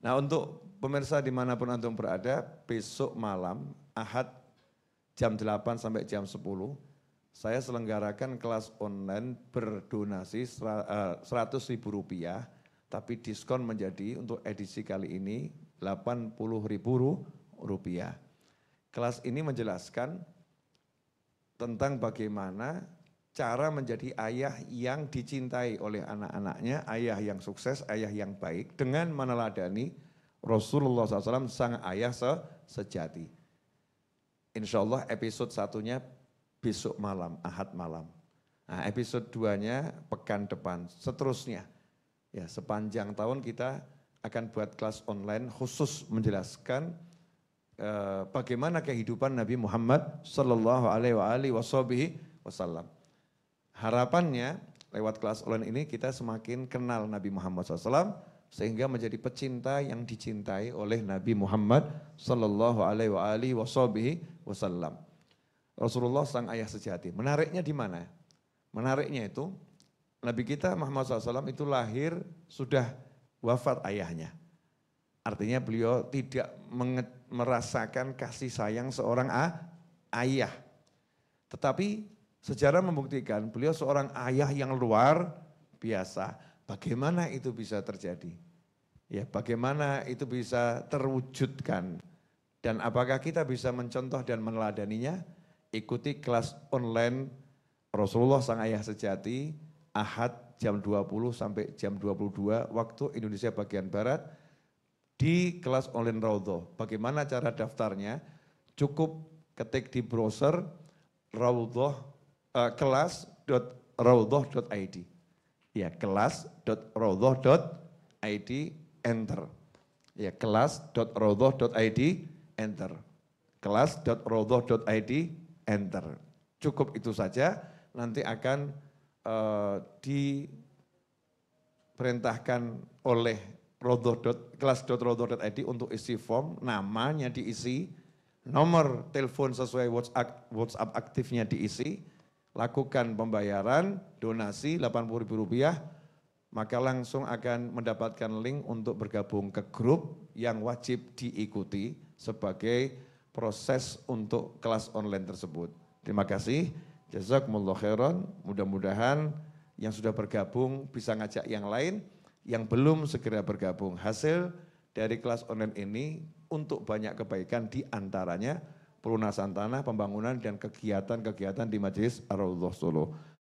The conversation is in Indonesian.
Nah untuk pemirsa dimanapun Antum berada, besok malam Ahad jam 8 sampai jam 10, saya selenggarakan kelas online berdonasi eh, seratus ribu rupiah, tapi diskon menjadi untuk edisi kali ini 80 ribu rupiah. Kelas ini menjelaskan tentang bagaimana cara menjadi ayah yang dicintai oleh anak-anaknya, ayah yang sukses, ayah yang baik, dengan meneladani Rasulullah SAW sang ayah se sejati. Insya Allah episode satunya besok malam, ahad malam. Nah, episode duanya pekan depan, seterusnya. Ya, sepanjang tahun kita akan buat kelas online khusus menjelaskan eh, bagaimana kehidupan Nabi Muhammad Sallallahu Alaihi Wasallam Harapannya lewat kelas online ini kita semakin kenal Nabi Muhammad SAW sehingga menjadi pecinta yang dicintai oleh Nabi Muhammad Sallallahu Alaihi Wasallam. Rasulullah sang ayah sejati. Menariknya di mana? Menariknya itu Nabi kita Muhammad SAW itu lahir sudah wafat ayahnya. Artinya beliau tidak merasakan kasih sayang seorang ayah. Tetapi Sejarah membuktikan beliau seorang ayah yang luar biasa. Bagaimana itu bisa terjadi? Ya, bagaimana itu bisa terwujudkan? Dan apakah kita bisa mencontoh dan meneladaninya? Ikuti kelas online Rasulullah Sang Ayah Sejati, Ahad jam 20 sampai jam 22 waktu Indonesia bagian Barat di kelas online Raudho. Bagaimana cara daftarnya? Cukup ketik di browser Raudho uh, Ya, kelas.raudhah.id enter. Ya, kelas.raudhah.id enter. kelas.raudhah.id enter. Cukup itu saja, nanti akan uh, diperintahkan oleh kelas.rodoh.id untuk isi form, namanya diisi, nomor telepon sesuai WhatsApp aktifnya diisi, lakukan pembayaran donasi Rp80.000 maka langsung akan mendapatkan link untuk bergabung ke grup yang wajib diikuti sebagai proses untuk kelas online tersebut. Terima kasih. Jazakumullah khairan. Mudah-mudahan yang sudah bergabung bisa ngajak yang lain, yang belum segera bergabung. Hasil dari kelas online ini untuk banyak kebaikan diantaranya antaranya pelunasan tanah, pembangunan, dan kegiatan-kegiatan di Majelis ar rawdoh Solo.